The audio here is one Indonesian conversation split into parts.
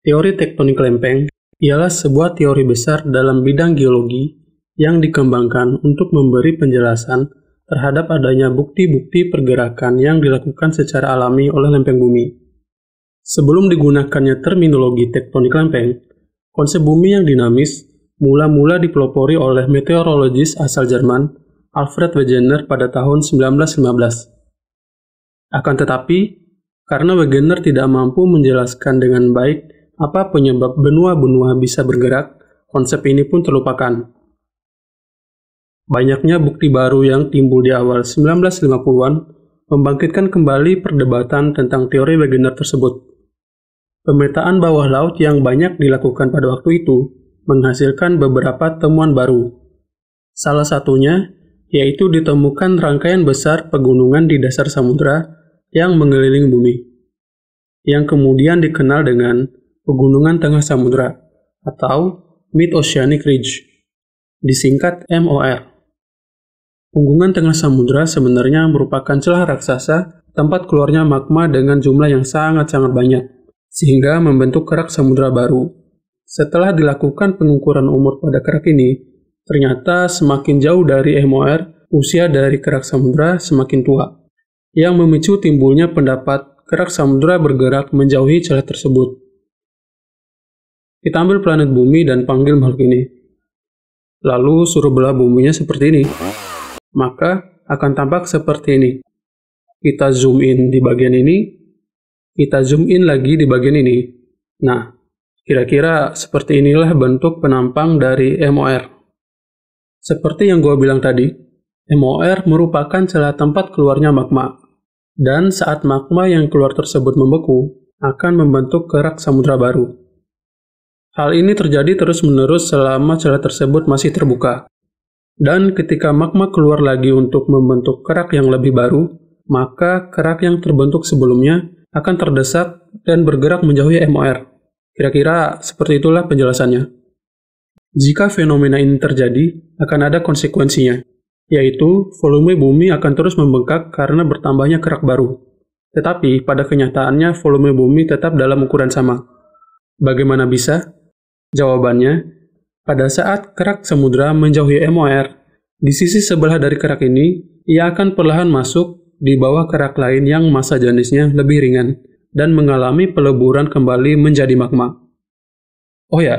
Teori tektonik lempeng ialah sebuah teori besar dalam bidang geologi yang dikembangkan untuk memberi penjelasan terhadap adanya bukti-bukti pergerakan yang dilakukan secara alami oleh lempeng bumi. Sebelum digunakannya terminologi tektonik lempeng, konsep bumi yang dinamis mula-mula dipelopori oleh meteorologis asal Jerman Alfred Wegener pada tahun 1915. Akan tetapi, karena Wegener tidak mampu menjelaskan dengan baik apa penyebab benua-benua bisa bergerak, konsep ini pun terlupakan. Banyaknya bukti baru yang timbul di awal 1950-an membangkitkan kembali perdebatan tentang teori Wegener tersebut. Pemetaan bawah laut yang banyak dilakukan pada waktu itu menghasilkan beberapa temuan baru. Salah satunya yaitu ditemukan rangkaian besar pegunungan di dasar samudera yang mengelilingi bumi, yang kemudian dikenal dengan Pegunungan Tengah Samudra, atau Mid-Oceanic Ridge, disingkat MOR. Punggungan Tengah Samudra sebenarnya merupakan celah raksasa tempat keluarnya magma dengan jumlah yang sangat-sangat banyak, sehingga membentuk kerak samudra baru. Setelah dilakukan pengukuran umur pada kerak ini, ternyata semakin jauh dari MOR, usia dari kerak samudra semakin tua, yang memicu timbulnya pendapat kerak samudra bergerak menjauhi celah tersebut. Kita ambil planet bumi dan panggil makhluk ini. Lalu suruh belah buminya seperti ini. Maka akan tampak seperti ini. Kita zoom in di bagian ini. Kita zoom in lagi di bagian ini. Nah, kira-kira seperti inilah bentuk penampang dari MOR. Seperti yang gue bilang tadi, MOR merupakan celah tempat keluarnya magma. Dan saat magma yang keluar tersebut membeku, akan membentuk kerak samudra baru. Hal ini terjadi terus-menerus selama celah tersebut masih terbuka. Dan ketika magma keluar lagi untuk membentuk kerak yang lebih baru, maka kerak yang terbentuk sebelumnya akan terdesak dan bergerak menjauhi MOR. Kira-kira seperti itulah penjelasannya. Jika fenomena ini terjadi, akan ada konsekuensinya, yaitu volume bumi akan terus membengkak karena bertambahnya kerak baru. Tetapi pada kenyataannya volume bumi tetap dalam ukuran sama. Bagaimana bisa? Jawabannya, pada saat kerak samudra menjauhi MOR, di sisi sebelah dari kerak ini, ia akan perlahan masuk di bawah kerak lain yang masa jenisnya lebih ringan dan mengalami peleburan kembali menjadi magma. Oh ya,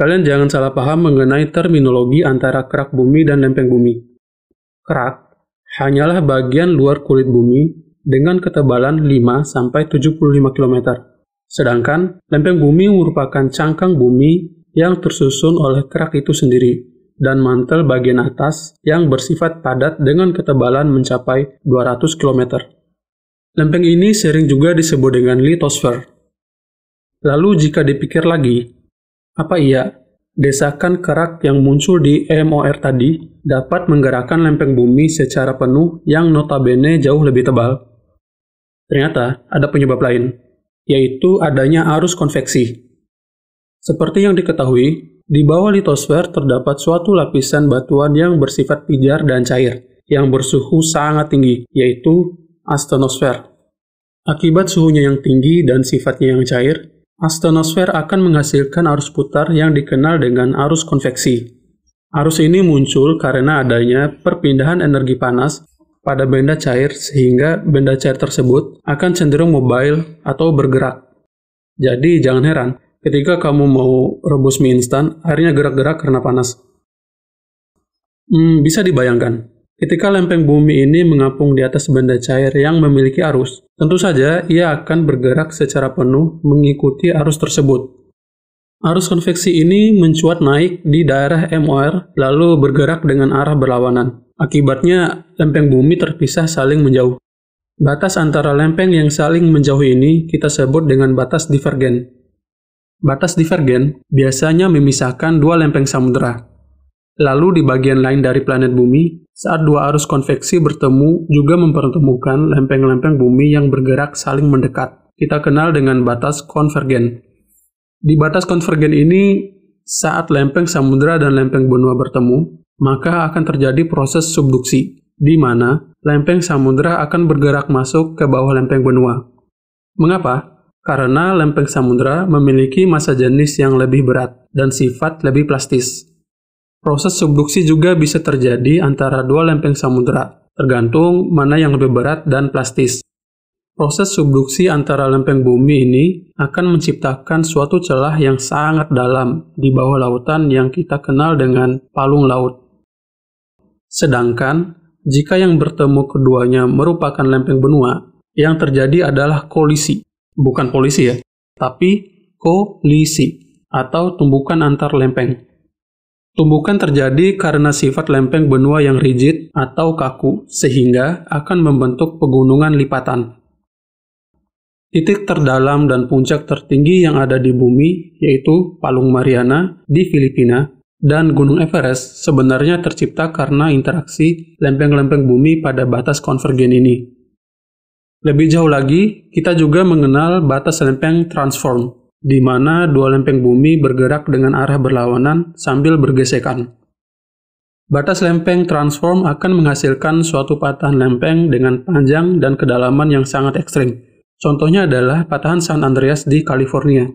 kalian jangan salah paham mengenai terminologi antara kerak bumi dan lempeng bumi. Kerak hanyalah bagian luar kulit bumi dengan ketebalan 5-75 km Sedangkan lempeng bumi merupakan cangkang bumi yang tersusun oleh kerak itu sendiri dan mantel bagian atas yang bersifat padat dengan ketebalan mencapai 200 km. Lempeng ini sering juga disebut dengan litosfer. Lalu jika dipikir lagi, apa iya desakan kerak yang muncul di MOR tadi dapat menggerakkan lempeng bumi secara penuh yang notabene jauh lebih tebal? Ternyata ada penyebab lain yaitu adanya arus konveksi. Seperti yang diketahui, di bawah litosfer terdapat suatu lapisan batuan yang bersifat pijar dan cair, yang bersuhu sangat tinggi, yaitu astenosfer. Akibat suhunya yang tinggi dan sifatnya yang cair, astenosfer akan menghasilkan arus putar yang dikenal dengan arus konveksi. Arus ini muncul karena adanya perpindahan energi panas pada benda cair sehingga benda cair tersebut akan cenderung mobile atau bergerak. Jadi jangan heran ketika kamu mau rebus mie instan, airnya gerak-gerak karena panas. Hmm, bisa dibayangkan, ketika lempeng bumi ini mengapung di atas benda cair yang memiliki arus, tentu saja ia akan bergerak secara penuh mengikuti arus tersebut. Arus konveksi ini mencuat naik di daerah MOR, lalu bergerak dengan arah berlawanan. Akibatnya, lempeng bumi terpisah saling menjauh. Batas antara lempeng yang saling menjauh ini kita sebut dengan batas divergen. Batas divergen biasanya memisahkan dua lempeng samudera. Lalu di bagian lain dari planet bumi, saat dua arus konveksi bertemu juga mempertemukan lempeng-lempeng bumi yang bergerak saling mendekat. Kita kenal dengan batas konvergen. Di batas konvergen ini, saat lempeng samudera dan lempeng benua bertemu, maka akan terjadi proses subduksi, di mana lempeng samudera akan bergerak masuk ke bawah lempeng benua. Mengapa? Karena lempeng samudera memiliki massa jenis yang lebih berat dan sifat lebih plastis. Proses subduksi juga bisa terjadi antara dua lempeng samudera, tergantung mana yang lebih berat dan plastis. Proses subduksi antara lempeng bumi ini akan menciptakan suatu celah yang sangat dalam di bawah lautan yang kita kenal dengan palung laut. Sedangkan, jika yang bertemu keduanya merupakan lempeng benua, yang terjadi adalah kolisi. Bukan polisi ya, tapi kolisi atau tumbukan antar lempeng. Tumbukan terjadi karena sifat lempeng benua yang rigid atau kaku, sehingga akan membentuk pegunungan lipatan. Titik terdalam dan puncak tertinggi yang ada di bumi, yaitu Palung Mariana di Filipina, dan Gunung Everest sebenarnya tercipta karena interaksi lempeng-lempeng bumi pada batas konvergen ini. Lebih jauh lagi, kita juga mengenal batas lempeng transform, di mana dua lempeng bumi bergerak dengan arah berlawanan sambil bergesekan. Batas lempeng transform akan menghasilkan suatu patahan lempeng dengan panjang dan kedalaman yang sangat ekstrim, Contohnya adalah patahan San Andreas di California.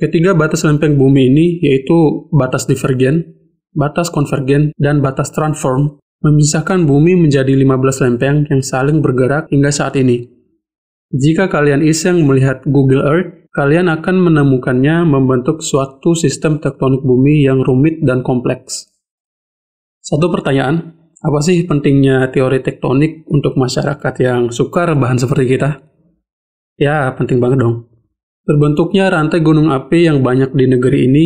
Ketiga batas lempeng bumi ini, yaitu batas divergen, batas konvergen, dan batas transform, memisahkan bumi menjadi 15 lempeng yang saling bergerak hingga saat ini. Jika kalian iseng melihat Google Earth, kalian akan menemukannya membentuk suatu sistem tektonik bumi yang rumit dan kompleks. Satu pertanyaan, apa sih pentingnya teori tektonik untuk masyarakat yang sukar bahan seperti kita? Ya, penting banget dong. Terbentuknya rantai gunung api yang banyak di negeri ini,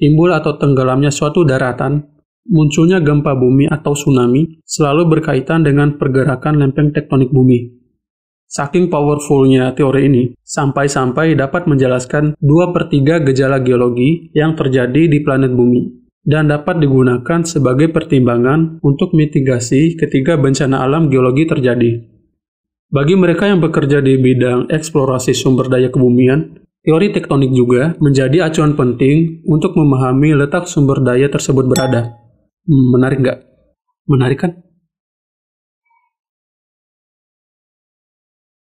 timbul atau tenggelamnya suatu daratan, munculnya gempa bumi atau tsunami, selalu berkaitan dengan pergerakan lempeng tektonik bumi. Saking powerfulnya teori ini, sampai-sampai dapat menjelaskan 2 per 3 gejala geologi yang terjadi di planet bumi, dan dapat digunakan sebagai pertimbangan untuk mitigasi ketika bencana alam geologi terjadi. Bagi mereka yang bekerja di bidang eksplorasi sumber daya kebumian, teori tektonik juga menjadi acuan penting untuk memahami letak sumber daya tersebut berada. Hmm, menarik nggak? Menarik kan?